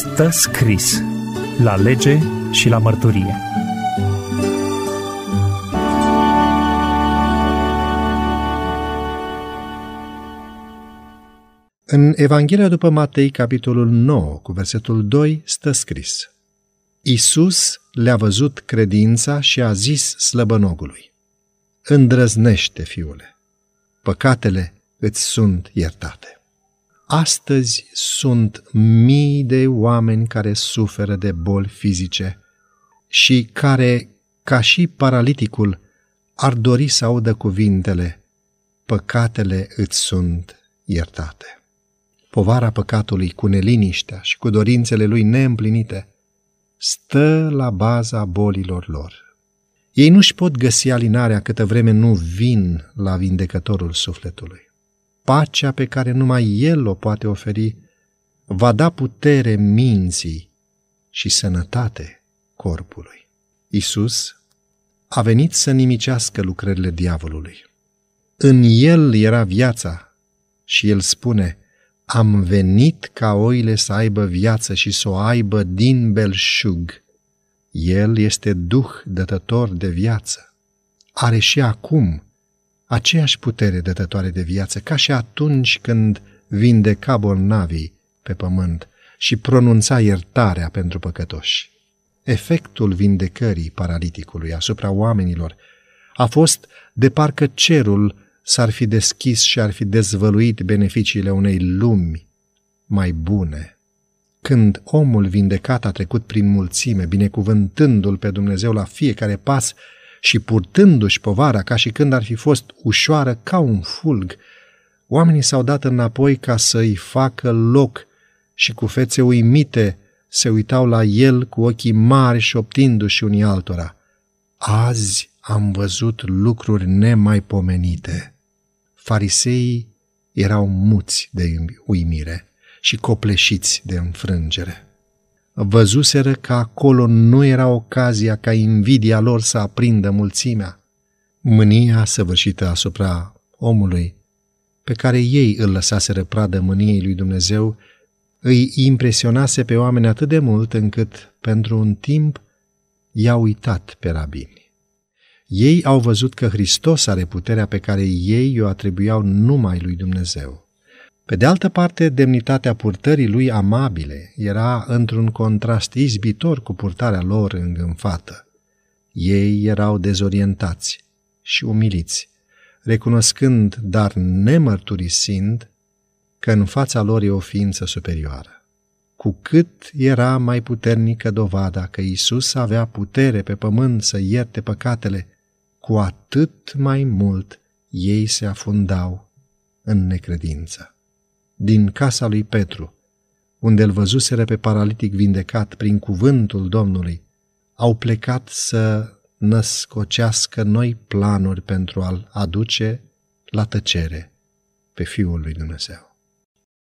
Stă scris la lege și la mărturie. În Evanghelia după Matei, capitolul 9, cu versetul 2, stă scris Isus le-a văzut credința și a zis slăbănogului, Îndrăznește, fiule, păcatele îți sunt iertate. Astăzi sunt mii de oameni care suferă de boli fizice și care, ca și paraliticul, ar dori să audă cuvintele Păcatele îți sunt iertate. Povara păcatului cu neliniștea și cu dorințele lui neîmplinite stă la baza bolilor lor. Ei nu-și pot găsi alinarea câtă vreme nu vin la vindecătorul sufletului pacea pe care numai El o poate oferi, va da putere minții și sănătate corpului. Isus a venit să nimicească lucrările diavolului. În El era viața și El spune, am venit ca oile să aibă viață și să o aibă din belșug. El este Duh dătător de viață. Are și acum aceeași putere dătătoare de viață ca și atunci când vindeca bolnavii pe pământ și pronunța iertarea pentru păcătoși. Efectul vindecării paraliticului asupra oamenilor a fost de parcă cerul s-ar fi deschis și ar fi dezvăluit beneficiile unei lumi mai bune. Când omul vindecat a trecut prin mulțime, binecuvântându-l pe Dumnezeu la fiecare pas, și purtându-și povara ca și când ar fi fost ușoară ca un fulg, oamenii s-au dat înapoi ca să-i facă loc și cu fețe uimite se uitau la el cu ochii mari și optindu-și unii altora. Azi am văzut lucruri nemaipomenite. Fariseii erau muți de uimire și copleșiți de înfrângere văzuseră că acolo nu era ocazia ca invidia lor să aprindă mulțimea. Mânia săvârșită asupra omului, pe care ei îl lăsaseră pradă mâniei lui Dumnezeu, îi impresionase pe oameni atât de mult încât, pentru un timp, i au uitat pe rabini. Ei au văzut că Hristos are puterea pe care ei o atribuiau numai lui Dumnezeu. Pe de altă parte, demnitatea purtării lui amabile era într-un contrast izbitor cu purtarea lor îngânfată. Ei erau dezorientați și umiliți, recunoscând, dar nemărturisind, că în fața lor e o ființă superioară. Cu cât era mai puternică dovada că Isus avea putere pe pământ să ierte păcatele, cu atât mai mult ei se afundau în necredință din casa lui Petru, unde îl văzuseră pe paralitic vindecat prin cuvântul Domnului, au plecat să născocească noi planuri pentru a-l aduce la tăcere pe Fiul lui Dumnezeu.